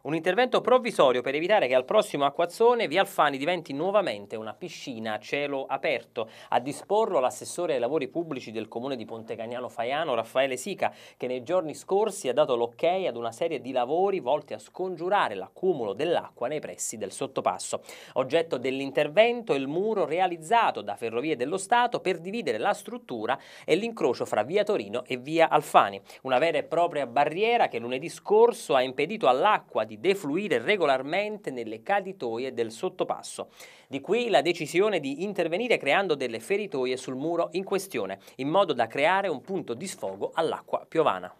Un intervento provvisorio per evitare che al prossimo acquazzone Via Alfani diventi nuovamente una piscina a cielo aperto. A disporlo l'assessore ai lavori pubblici del comune di Pontecagnano Faiano, Raffaele Sica, che nei giorni scorsi ha dato l'ok ad una serie di lavori volti a scongiurare l'accumulo dell'acqua nei pressi del sottopasso. Oggetto dell'intervento è il muro realizzato da Ferrovie dello Stato per dividere la struttura e l'incrocio fra Via Torino e Via Alfani. Una vera e propria barriera che lunedì scorso ha impedito all'acqua di defluire regolarmente nelle caditoie del sottopasso. Di qui la decisione di intervenire creando delle feritoie sul muro in questione, in modo da creare un punto di sfogo all'acqua piovana.